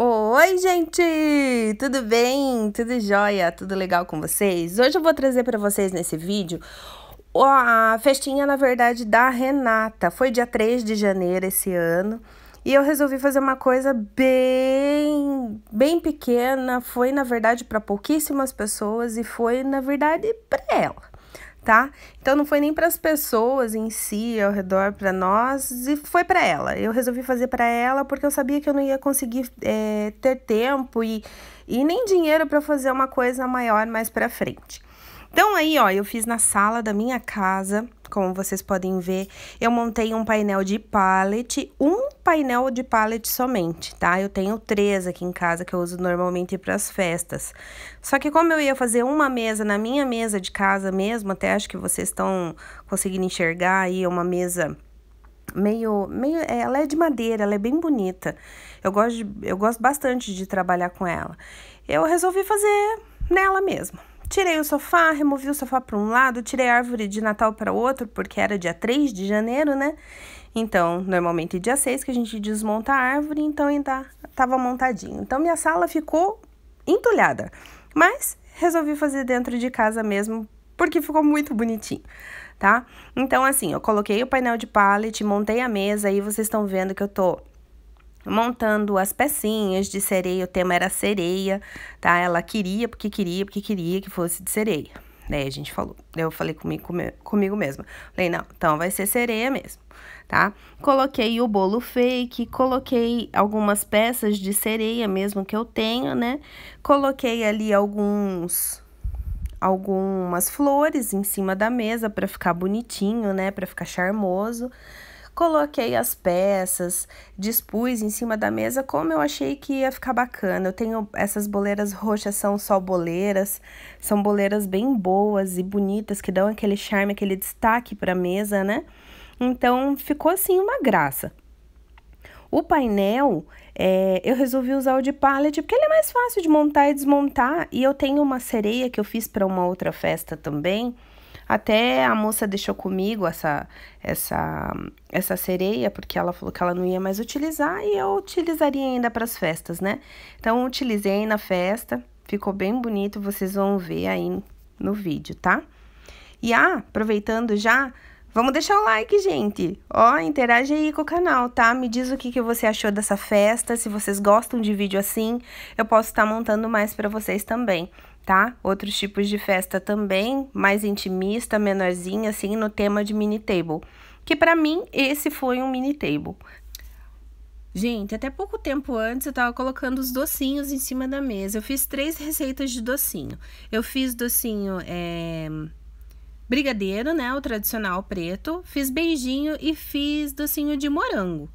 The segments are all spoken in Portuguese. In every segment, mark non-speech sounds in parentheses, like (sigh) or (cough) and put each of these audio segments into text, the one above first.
Oi, gente! Tudo bem? Tudo jóia? Tudo legal com vocês? Hoje eu vou trazer para vocês nesse vídeo a festinha, na verdade, da Renata. Foi dia 3 de janeiro esse ano. E eu resolvi fazer uma coisa bem, bem pequena. Foi, na verdade, para pouquíssimas pessoas e foi, na verdade, para ela tá? Então não foi nem para as pessoas em si, ao redor, para nós, e foi para ela. Eu resolvi fazer para ela porque eu sabia que eu não ia conseguir é, ter tempo e, e nem dinheiro para fazer uma coisa maior mais para frente. Então aí, ó, eu fiz na sala da minha casa. Como vocês podem ver, eu montei um painel de palette, um painel de palette somente, tá? Eu tenho três aqui em casa que eu uso normalmente para as festas. Só que como eu ia fazer uma mesa na minha mesa de casa mesmo, até acho que vocês estão conseguindo enxergar aí é uma mesa meio, meio, é, ela é de madeira, ela é bem bonita. Eu gosto, de, eu gosto bastante de trabalhar com ela. Eu resolvi fazer nela mesmo. Tirei o sofá, removi o sofá para um lado, tirei a árvore de Natal para outro, porque era dia 3 de janeiro, né? Então, normalmente é dia 6 que a gente desmonta a árvore, então ainda estava montadinho. Então, minha sala ficou entulhada, mas resolvi fazer dentro de casa mesmo, porque ficou muito bonitinho tá? Então, assim, eu coloquei o painel de pallet, montei a mesa, aí vocês estão vendo que eu tô montando as pecinhas de sereia. O tema era sereia, tá? Ela queria porque queria, porque queria que fosse de sereia. Daí né? a gente falou, eu falei comigo, comigo mesma. Falei, não, então vai ser sereia mesmo, tá? Coloquei o bolo fake, coloquei algumas peças de sereia mesmo que eu tenho, né? Coloquei ali alguns algumas flores em cima da mesa para ficar bonitinho, né, para ficar charmoso. Coloquei as peças, dispus em cima da mesa como eu achei que ia ficar bacana. Eu tenho essas boleiras roxas, são só boleiras, são boleiras bem boas e bonitas que dão aquele charme, aquele destaque para a mesa, né? Então ficou assim uma graça. O painel, é, eu resolvi usar o de pallet porque ele é mais fácil de montar e desmontar. E eu tenho uma sereia que eu fiz para uma outra festa também, até a moça deixou comigo essa, essa, essa sereia, porque ela falou que ela não ia mais utilizar e eu utilizaria ainda para as festas, né? Então, utilizei na festa, ficou bem bonito, vocês vão ver aí no vídeo, tá? E ah, aproveitando já, Vamos deixar o like, gente. Ó, oh, interage aí com o canal, tá? Me diz o que, que você achou dessa festa, se vocês gostam de vídeo assim, eu posso estar tá montando mais para vocês também tá? Outros tipos de festa também, mais intimista, menorzinha, assim, no tema de mini table. Que para mim, esse foi um mini table. Gente, até pouco tempo antes eu tava colocando os docinhos em cima da mesa. Eu fiz três receitas de docinho. Eu fiz docinho é, brigadeiro, né? O tradicional preto. Fiz beijinho e fiz docinho de morango.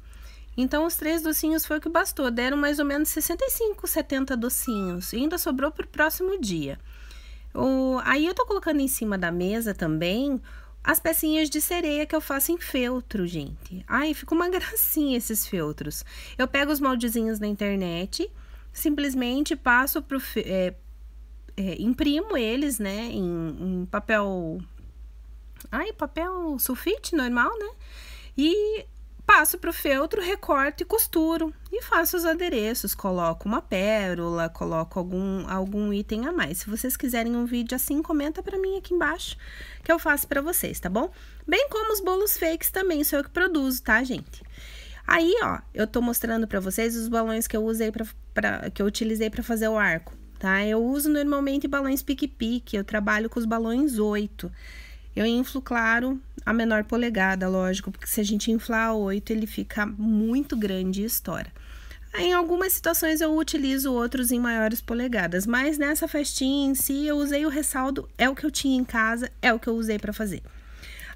Então, os três docinhos foi o que bastou. Deram mais ou menos 65, 70 docinhos. E ainda sobrou para o próximo dia. O... Aí, eu tô colocando em cima da mesa também as pecinhas de sereia que eu faço em feltro, gente. Ai, ficou uma (laughs) gracinha esses feltros. Eu pego os moldezinhos na internet, simplesmente passo pro... É, é, imprimo eles, né, em, em papel... Ai, papel sulfite normal, né? E Passo para o feltro, recorto e costuro. E faço os adereços, coloco uma pérola, coloco algum, algum item a mais. Se vocês quiserem um vídeo assim, comenta para mim aqui embaixo que eu faço para vocês, tá bom? Bem como os bolos fakes também, sou eu que produzo, tá, gente? Aí, ó, eu tô mostrando para vocês os balões que eu usei para que eu utilizei para fazer o arco, tá? Eu uso normalmente balões pique-pique, eu trabalho com os balões 8. Eu inflo, claro, a menor polegada, lógico, porque se a gente inflar a 8, ele fica muito grande e estoura. Em algumas situações eu utilizo outros em maiores polegadas, mas nessa festinha em si eu usei o ressaldo, é o que eu tinha em casa, é o que eu usei para fazer.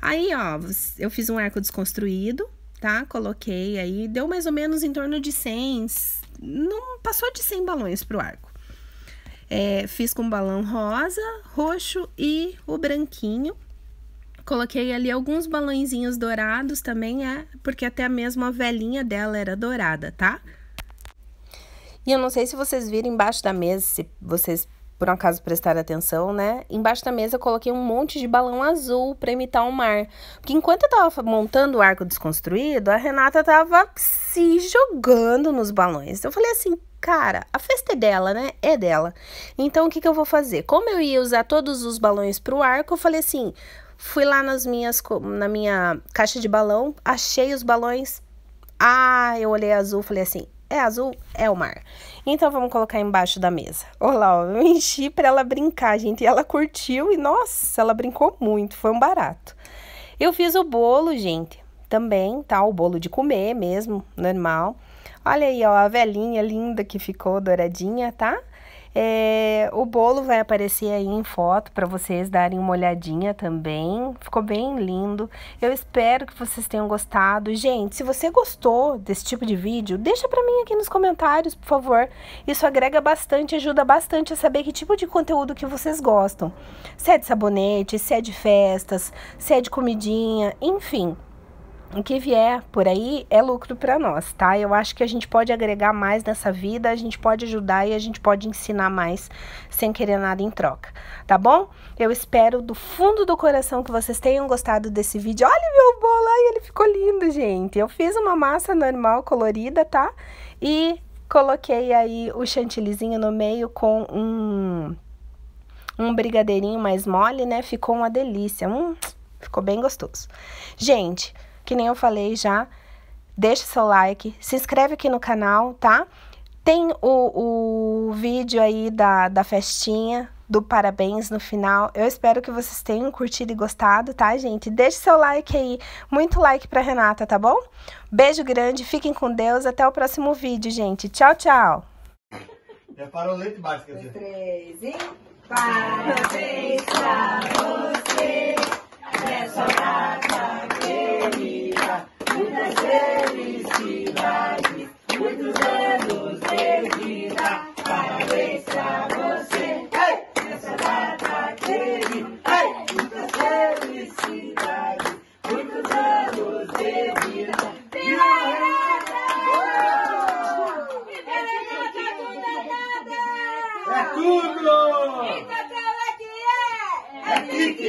Aí, ó, eu fiz um arco desconstruído, tá? Coloquei aí, deu mais ou menos em torno de 100, não passou de 100 balões pro arco. É, fiz com balão rosa, roxo e o branquinho, Coloquei ali alguns balõezinhos dourados também, é, porque até mesmo a velhinha dela era dourada, tá? E eu não sei se vocês viram embaixo da mesa, se vocês por um acaso prestarem atenção, né? Embaixo da mesa eu coloquei um monte de balão azul para imitar o mar. Porque enquanto eu tava montando o arco desconstruído, a Renata tava se jogando nos balões. Eu falei assim, cara, a festa é dela, né? É dela. Então o que, que eu vou fazer? Como eu ia usar todos os balões pro arco, eu falei assim. Fui lá nas minhas, na minha caixa de balão, achei os balões. Ah, eu olhei azul, falei assim, é azul, é o mar. Então vamos colocar embaixo da mesa. Olá, eu enchi para ela brincar, gente. E ela curtiu e nossa, ela brincou muito, foi um barato. Eu fiz o bolo, gente, também, tá? O bolo de comer mesmo, normal. Olha aí, ó, a velhinha linda que ficou douradinha, tá? É, o bolo vai aparecer aí em foto para vocês darem uma olhadinha também. Ficou bem lindo. Eu espero que vocês tenham gostado. Gente, se você gostou desse tipo de vídeo, deixa para mim aqui nos comentários, por favor. Isso agrega bastante, ajuda bastante a saber que tipo de conteúdo que vocês gostam. Se é de sabonete, se é de festas, se é de comidinha, enfim o que vier por aí é lucro para nós, tá? Eu acho que a gente pode agregar mais nessa vida, a gente pode ajudar e a gente pode ensinar mais sem querer nada em troca, tá bom? Eu espero do fundo do coração que vocês tenham gostado desse vídeo. Olha meu bolo, ai, ele ficou lindo, gente. Eu fiz uma massa normal colorida, tá? E coloquei aí o chantillyzinho no meio com um um brigadeirinho mais mole, né? Ficou uma delícia. Hum, ficou bem gostoso. Gente, que nem eu falei já, deixa seu like, se inscreve aqui no canal, tá? Tem o, o vídeo aí da, da festinha, do parabéns no final. Eu espero que vocês tenham curtido e gostado, tá, gente? Deixe seu like aí. Muito like pra Renata, tá bom? Beijo grande, fiquem com Deus. Até o próximo vídeo, gente. Tchau, tchau. o leite quer dizer. Três e... Parabéns pra você, é só alegria, muitas felicidades, muitos anos de vida. Parabéns pra você, nessa data é querida, ei! Muitas felicidades, muitos anos de vida. É tudo! Então, qual é que é? É